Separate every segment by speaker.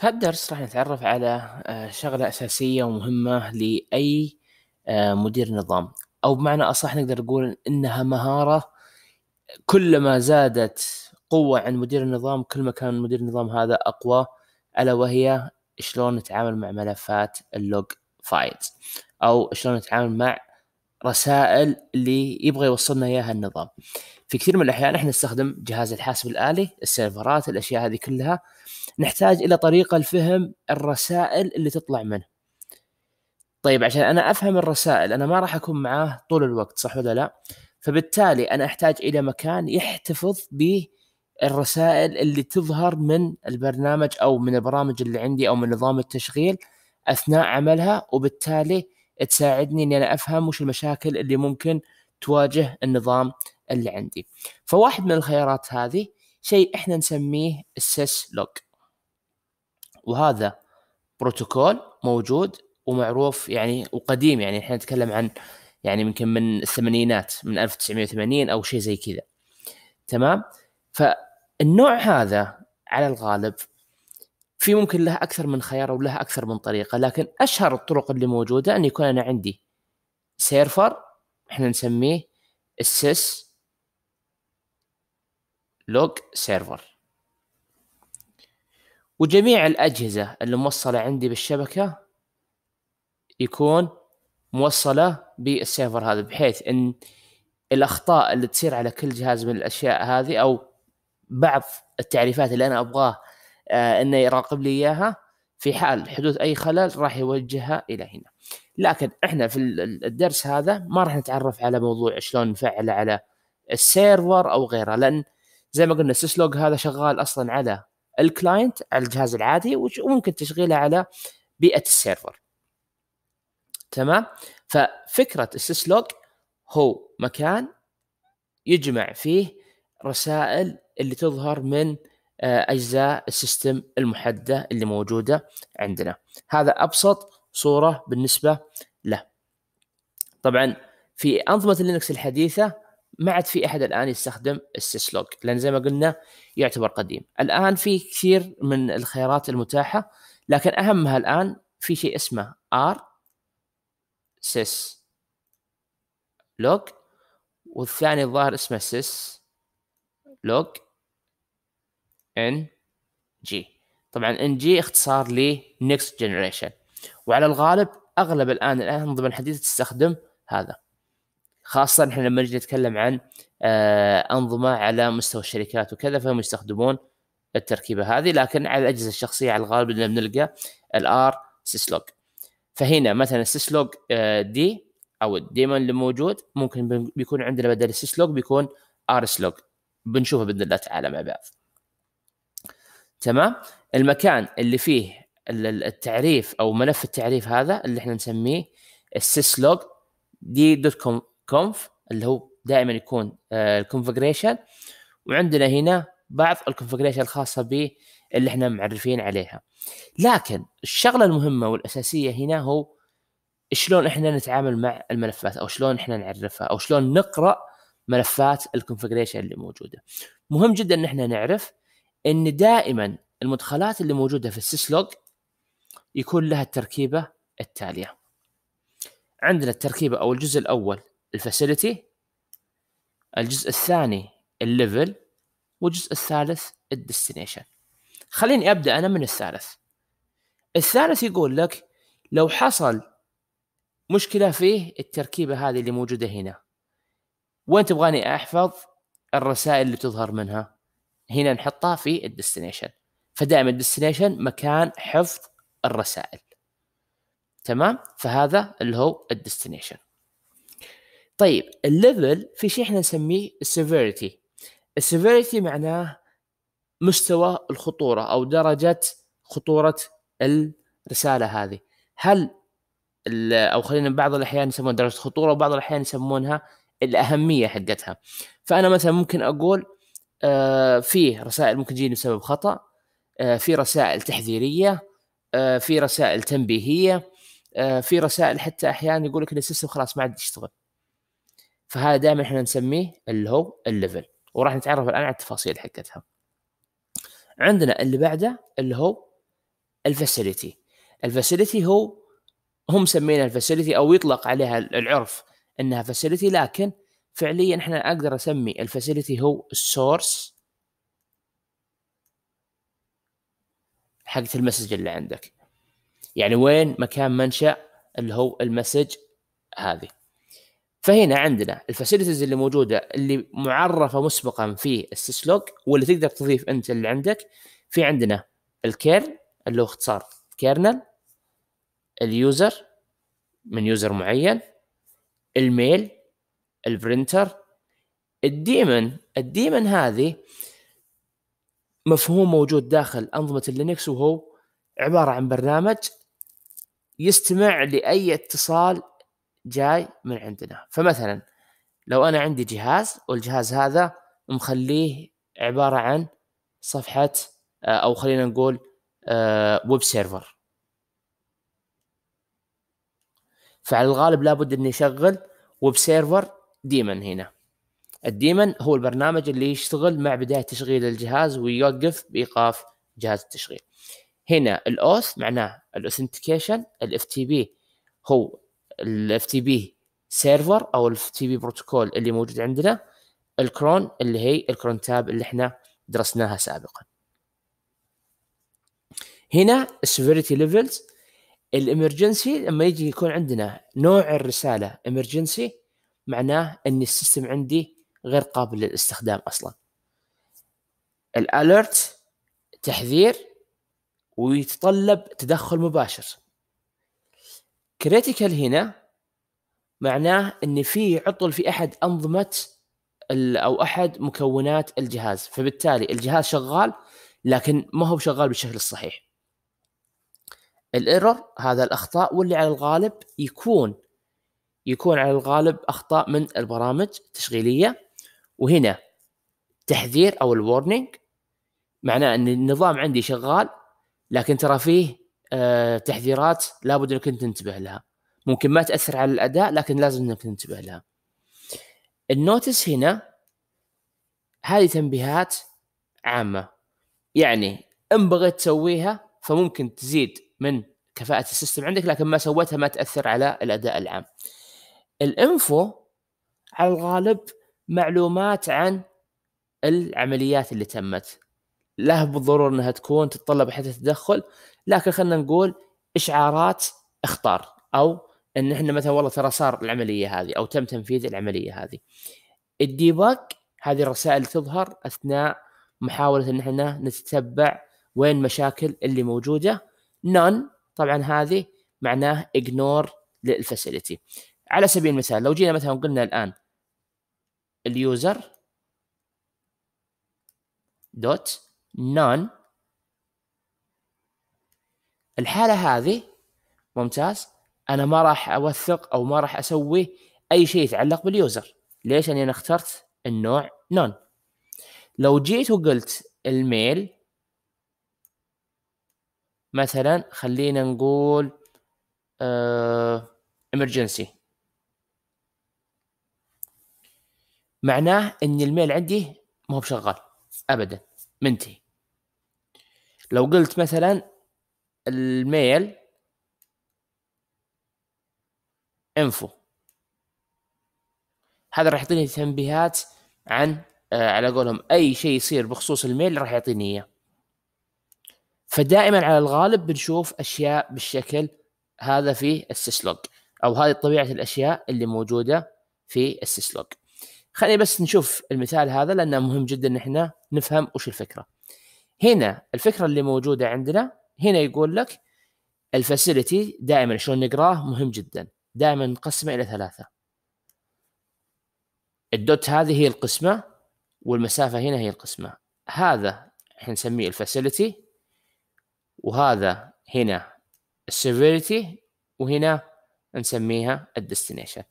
Speaker 1: في هالدرس راح نتعرف على آه، شغلة أساسية ومهمة لأي آه، مدير نظام أو بمعنى أصح نقدر نقول إنها مهارة كلما زادت قوة عند مدير النظام كل ما كان مدير النظام هذا أقوى ألا وهي شلون نتعامل مع ملفات اللوج فايلز أو شلون نتعامل مع رسائل اللي يبغى يوصلنا اياها النظام في كثير من الاحيان احنا نستخدم جهاز الحاسب الالي السيرفرات الاشياء هذه كلها نحتاج الى طريقه لفهم الرسائل اللي تطلع منه طيب عشان انا افهم الرسائل انا ما راح اكون معاه طول الوقت صح ولا لا فبالتالي انا احتاج الى مكان يحتفظ بالرسائل الرسائل اللي تظهر من البرنامج او من البرامج اللي عندي او من نظام التشغيل اثناء عملها وبالتالي تساعدني اني انا افهم وش المشاكل اللي ممكن تواجه النظام اللي عندي فواحد من الخيارات هذه شيء احنا نسميه السيس لوج وهذا بروتوكول موجود ومعروف يعني وقديم يعني احنا نتكلم عن يعني يمكن من الثمانينات من 1980 او شيء زي كذا تمام فالنوع هذا على الغالب في ممكن لها اكثر من خيار او لها اكثر من طريقه لكن اشهر الطرق اللي موجوده ان يكون انا عندي سيرفر احنا نسميه السيس لوج سيرفر وجميع الاجهزه اللي موصله عندي بالشبكه يكون موصله بالسيرفر هذا بحيث ان الاخطاء اللي تصير على كل جهاز من الاشياء هذه او بعض التعريفات اللي انا ابغاه آه، انه يراقب لي اياها في حال حدوث اي خلل راح يوجهها الى هنا لكن احنا في الدرس هذا ما راح نتعرف على موضوع شلون نفعله على السيرفر او غيره لان زي ما قلنا سيسلوج هذا شغال اصلا على الكلاينت على الجهاز العادي وممكن تشغيله على بيئه السيرفر تمام ففكره السيسلوج هو مكان يجمع فيه رسائل اللي تظهر من آه، اجزاء السيستم المحدده اللي موجوده عندنا هذا ابسط صوره بالنسبه له طبعا في انظمه لينكس الحديثه ما عاد في احد الان يستخدم السيسلوج لان زي ما قلنا يعتبر قديم الان في كثير من الخيارات المتاحه لكن اهمها الان في شيء اسمه ار سيس لوج والثاني الظاهر اسمه سيس لوج ان جي طبعا ان جي اختصار لنكست جنريشن وعلى الغالب اغلب الان الانظمه الحديثه تستخدم هذا خاصه احنا لما نجي نتكلم عن آه، انظمه على مستوى الشركات وكذا فهم يستخدمون التركيبه هذه لكن على الاجهزه الشخصيه على الغالب اللي بنلقى الار سيسلوج فهنا مثلا سيسلوج دي آه، او الديمون اللي موجود ممكن بيكون عندنا بدل سيسلوج بيكون ار سلوج بنشوفه باذن الله تعالى مع بعض تمام المكان اللي فيه التعريف او ملف التعريف هذا اللي احنا نسميه السيسلوج دي دوت كوم كونف اللي هو دائما يكون آه، الكونفجريشن وعندنا هنا بعض الكونفجريشن الخاصه به اللي احنا معرفين عليها لكن الشغله المهمه والاساسيه هنا هو شلون احنا نتعامل مع الملفات او شلون احنا نعرفها او شلون نقرا ملفات الكونفجريشن اللي موجوده مهم جدا ان احنا نعرف ان دائما المدخلات اللي موجوده في السيسلوج يكون لها التركيبه التاليه عندنا التركيبه او الجزء الاول الفاسيلتي الجزء الثاني الليفل والجزء الثالث الديستنيشن خليني ابدا انا من الثالث الثالث يقول لك لو حصل مشكله فيه التركيبه هذه اللي موجوده هنا وين تبغاني احفظ الرسائل اللي تظهر منها هنا نحطها في الديستنيشن فدائما الديستنيشن مكان حفظ الرسائل تمام فهذا اللي هو الديستنيشن طيب الليفل في شيء احنا نسميه السيفيريتي السيفيريتي معناه مستوى الخطوره او درجه خطوره الرساله هذه هل او خلينا بعض الاحيان يسمونها درجه خطوره وبعض الاحيان يسمونها الاهميه حقتها فانا مثلا ممكن اقول آه، فيه رسائل ممكن تجيني بسبب خطا آه، في رسائل تحذيريه آه، في رسائل تنبيهيه في رسائل حتى احيانا يقول لك السيستم خلاص ما عاد يشتغل فهذا دائما احنا نسميه اللي هو الليفل وراح نتعرف الان على التفاصيل حقتها عندنا اللي بعده اللي هو الفاسيلتي الفاسيلتي هو هم مسمينها الفاسيلتي او يطلق عليها العرف انها فاسيلتي لكن فعليا احنا اقدر اسمي الفاسيلتي هو السورس حقت المسج اللي عندك يعني وين مكان منشا اللي هو المسج هذه فهنا عندنا الفاسيلتيز اللي موجوده اللي معرفه مسبقا في السيسلوج واللي تقدر تضيف انت اللي عندك في عندنا الكيرن اللي هو اختصار كيرنل اليوزر من يوزر معين الميل البرنتر الديمن الديمن هذه مفهوم موجود داخل أنظمة اللينكس وهو عبارة عن برنامج يستمع لأي اتصال جاي من عندنا فمثلا لو أنا عندي جهاز والجهاز هذا مخليه عبارة عن صفحة آه، أو خلينا نقول ويب آه، سيرفر فعلى الغالب لابد أني أشغل ويب سيرفر ديمن هنا الديمن هو البرنامج اللي يشتغل مع بداية تشغيل الجهاز ويوقف بإيقاف جهاز التشغيل هنا الاوث معناه الاوثنتيكيشن الاف تي بي هو الاف تي بي سيرفر او الاف تي بي بروتوكول اللي موجود عندنا الكرون اللي هي الكرون تاب اللي احنا درسناها سابقا هنا السيفيريتي ليفلز الامرجنسي لما يجي يكون عندنا نوع الرساله امرجنسي معناه ان السيستم عندي غير قابل للاستخدام اصلا الاليرت تحذير ويتطلب تدخل مباشر كريتيكال هنا معناه ان في عطل في احد انظمه او احد مكونات الجهاز فبالتالي الجهاز شغال لكن ما هو شغال بالشكل الصحيح الايرور هذا الاخطاء واللي على الغالب يكون يكون على الغالب اخطاء من البرامج التشغيليه وهنا تحذير او الورنينج معناه ان النظام عندي شغال لكن ترى فيه آه، تحذيرات لابد انك تنتبه لها ممكن ما تاثر على الاداء لكن لازم انك تنتبه لها النوتس هنا هذه تنبيهات عامه يعني ان بغيت تسويها فممكن تزيد من كفاءه السيستم عندك لكن ما سويتها ما تاثر على الاداء العام الانفو على الغالب معلومات عن العمليات اللي تمت لا بالضروره انها تكون تتطلب حتى تدخل لكن خلينا نقول اشعارات اختار او ان احنا مثلا والله ترى صار العمليه هذه او تم تنفيذ العمليه هذه الديباج هذه الرسائل تظهر اثناء محاوله ان احنا نتتبع وين المشاكل اللي موجوده نون طبعا هذه معناه اجنور للفاسيلتي على سبيل المثال لو جينا مثلا قلنا الان اليوزر دوت نون الحاله هذه ممتاز انا ما راح اوثق او ما راح اسوي اي شيء يتعلق باليوزر ليش لاني انا اخترت النوع نون لو جيت وقلت الميل مثلا خلينا نقول امرجنسي آه، uh, معناه ان الميل عندي ما هو بشغال ابدا منتهي لو قلت مثلا الميل انفو هذا راح يعطيني تنبيهات عن آه على قولهم اي شيء يصير بخصوص الميل راح يعطيني اياه فدائما على الغالب بنشوف اشياء بالشكل هذا في السيسلوج او هذه طبيعه الاشياء اللي موجوده في السيسلوج خلينا بس نشوف المثال هذا لانه مهم جدا ان احنا نفهم وش الفكره هنا الفكره اللي موجوده عندنا هنا يقول لك الفاسيلتي دائما شلون نقراه مهم جدا دائما نقسمه الى ثلاثه الدوت هذه هي القسمه والمسافه هنا هي القسمه هذا احنا نسميه الفاسيلتي وهذا هنا السيفيريتي وهنا نسميها الديستنيشن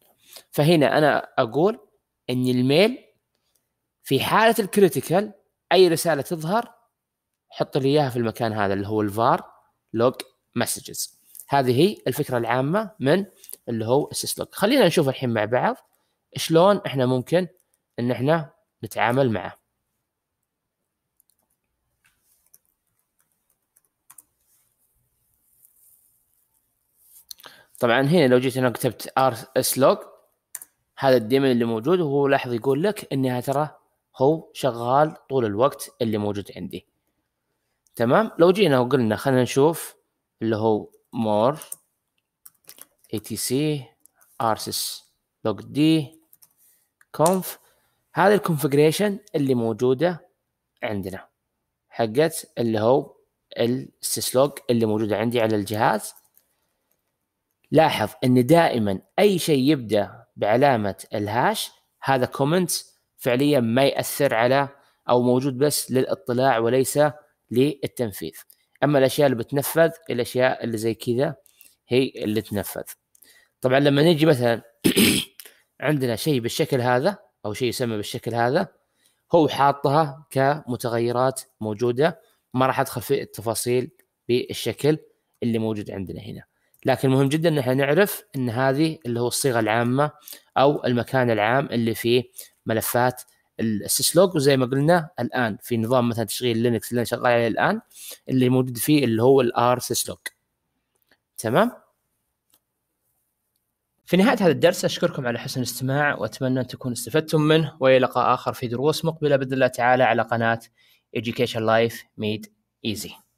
Speaker 1: فهنا انا اقول ان الميل في حاله الكريتيكال اي رساله تظهر حط لي اياها في المكان هذا اللي هو الفار لوج مسجز هذه هي الفكره العامه من اللي هو لوج خلينا نشوف الحين مع بعض شلون احنا ممكن ان احنا نتعامل معه طبعا هنا لو جيت هنا كتبت ار اس لوج هذا الديمن اللي موجود وهو لاحظ يقول لك انها ترى هو شغال طول الوقت اللي موجود عندي تمام لو جينا وقلنا خلينا نشوف اللي هو مور اي تي سي ارسس لوج دي كونف هذا الكونفجريشن اللي موجوده عندنا حقت اللي هو السيسلوج اللي موجوده عندي على الجهاز لاحظ ان دائما اي شيء يبدا بعلامه الهاش هذا كومنت فعليا ما ياثر على او موجود بس للاطلاع وليس للتنفيذ اما الاشياء اللي بتنفذ الاشياء اللي زي كذا هي اللي تنفذ طبعا لما نيجي مثلا عندنا شيء بالشكل هذا او شيء يسمى بالشكل هذا هو حاطها كمتغيرات موجوده ما راح ادخل في التفاصيل بالشكل اللي موجود عندنا هنا لكن مهم جدا ان احنا نعرف ان هذه اللي هو الصيغه العامه او المكان العام اللي فيه ملفات السيسلوج وزي ما قلنا الان في نظام مثلا تشغيل لينكس اللي انا شغال عليه الان اللي موجود فيه اللي هو الار سيسلوج تمام في نهاية هذا الدرس أشكركم على حسن الاستماع وأتمنى أن تكونوا استفدتم منه وإلى لقاء آخر في دروس مقبلة بإذن الله تعالى على قناة Education Life Made Easy